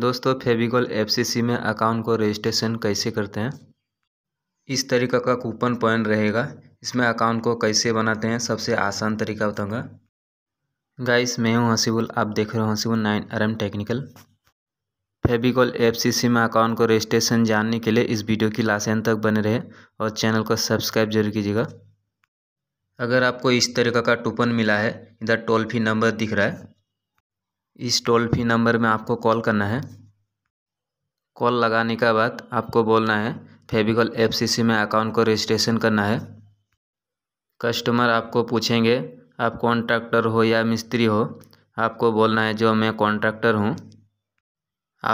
दोस्तों Fevicol FCC में account को रजिस्ट्रेशन कैसे करते हैं इस तरीका का कूपन पॉइंट रहेगा इसमें अकाउंट को कैसे बनाते हैं सबसे आसान तरीका बताऊंगा गाइस मैं हूं हसीबुल आप देख रहे हो Hasibul nine R technical Fevicol F C में अकाउंट को रजिस्ट्रेशन जानने के लिए इस वीडियो की लास्ट तक बने रहे और चैनल को सब्सक्राइब जरूर कीजिएगा अगर आपको इस तरीका का टूपन मिला है इधर टोल फ्री नंबर दिख रहा है इस टोल फ्री नंबर में आपको कॉल करना है कॉल लगाने का बाद आपको बोलना है फेविकॉल एफ सी सी में अकाउंट को रजिस्ट्रेशन करना है कस्टमर आपको पूछेंगे आप कॉन्ट्रैक्टर हो या मिस्त्री हो आपको बोलना है जो मैं कॉन्ट्रैक्टर हूँ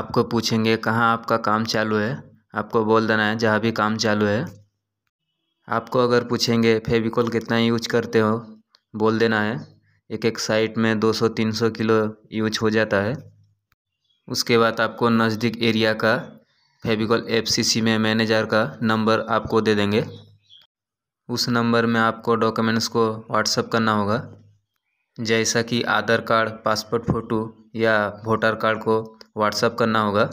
आपको पूछेंगे कहाँ आपका काम चालू है आपको बोल देना है जहाँ भी काम चालू है आपको अगर पूछेंगे फेविकॉल कितना यूज करते हो बोल देना है एक एक साइट में दो सौ तीन सौ किलो यूज हो जाता है उसके बाद आपको नज़दीक एरिया का फेविकॉल एफ सी सी में मैनेजर का नंबर आपको दे देंगे उस नंबर में आपको डॉक्यूमेंट्स को व्हाट्सअप करना होगा जैसा कि आधार कार्ड पासपोर्ट फ़ोटो या वोटर कार्ड को व्हाट्सअप करना होगा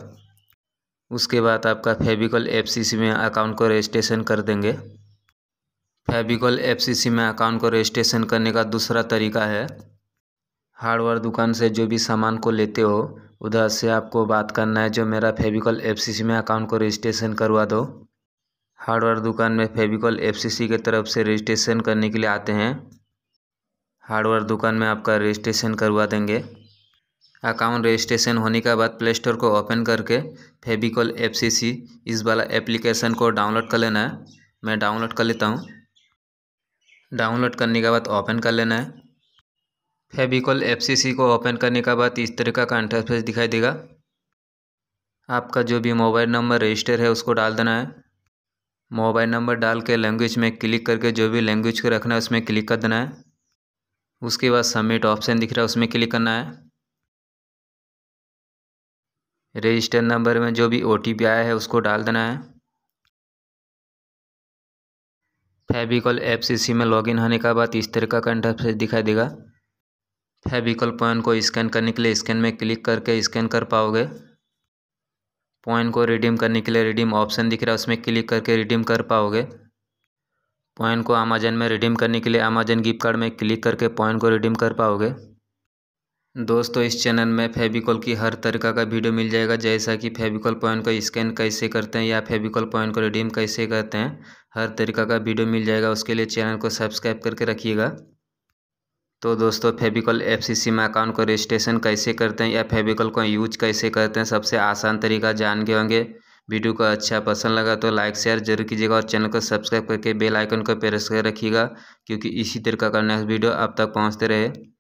उसके बाद आपका फेविकॉल एफ सी सी में अकाउंट को रजिस्ट्रेशन कर देंगे सी एफसीसी में अकाउंट को रजिस्ट्रेशन करने का दूसरा तरीका है हार्डवेयर दुकान से जो भी सामान को लेते हो उधर से आपको बात करना है जो मेरा फेविकॉल एफसीसी में अकाउंट को रजिस्ट्रेशन करवा दो हार्डवेयर दुकान में फेविकॉल एफसीसी के तरफ से रजिस्ट्रेशन करने के लिए आते हैं हार्डवेयर दुकान में आपका रजिस्ट्रेशन करवा देंगे अकाउंट रजिस्ट्रेशन होने के बाद प्ले स्टोर को ओपन करके फेविकॉल एफसीसी इस वाला एप्लीकेशन को डाउनलोड कर लेना है मैं डाउनलोड कर लेता हूँ डाउनलोड करने के बाद ओपन कर लेना है फेबिकॉल एफ को ओपन करने के बाद इस तरीका का इंटरफेस दिखाई देगा आपका जो भी मोबाइल नंबर रजिस्टर है उसको डाल देना है मोबाइल नंबर डाल के लैंग्वेज में क्लिक करके जो भी लैंग्वेज को रखना है उसमें क्लिक कर देना है उसके बाद सबमिट ऑप्शन दिख रहा है उसमें क्लिक करना है रजिस्टर नंबर में जो भी ओ आया है उसको डाल देना है फेविकॉल सी सी में लॉगिन होने का बाद इस तरह का इंटरफेस दिखाई देगा फेबिकॉल पॉइंट को स्कैन करने के लिए स्कैन में क्लिक करके स्कैन कर पाओगे पॉइंट को रिडीम करने के लिए रिडीम ऑप्शन दिख रहा है उसमें क्लिक करके रिडीम कर पाओगे पॉइंट को अमेजन में रिडीम करने के लिए अमेजन गिफ्ट कार्ड में क्लिक करके पॉइंट को रिडीम कर पाओगे दोस्तों इस चैनल में फेविकॉल की हर तरीका का वीडियो मिल जाएगा जैसा कि फेविकॉल पॉइंट को स्कैन कैसे करते हैं या फेविकॉल पॉइंट को रिडीम कैसे करते हैं हर तरीका का वीडियो मिल जाएगा उसके लिए चैनल को सब्सक्राइब करके रखिएगा तो दोस्तों फेविकॉल एफ सी सी में अकाउंट को रजिस्ट्रेशन कैसे करते हैं या फेविकॉल को यूज कैसे करते हैं सबसे आसान तरीका जान गए होंगे वीडियो को अच्छा पसंद लगा तो लाइक शेयर जरूर कीजिएगा और चैनल को सब्सक्राइब करके बेल आइकन को प्रेस कर रखिएगा क्योंकि इसी तरीका का नेक्स्ट वीडियो आप तक पहुंचते रहे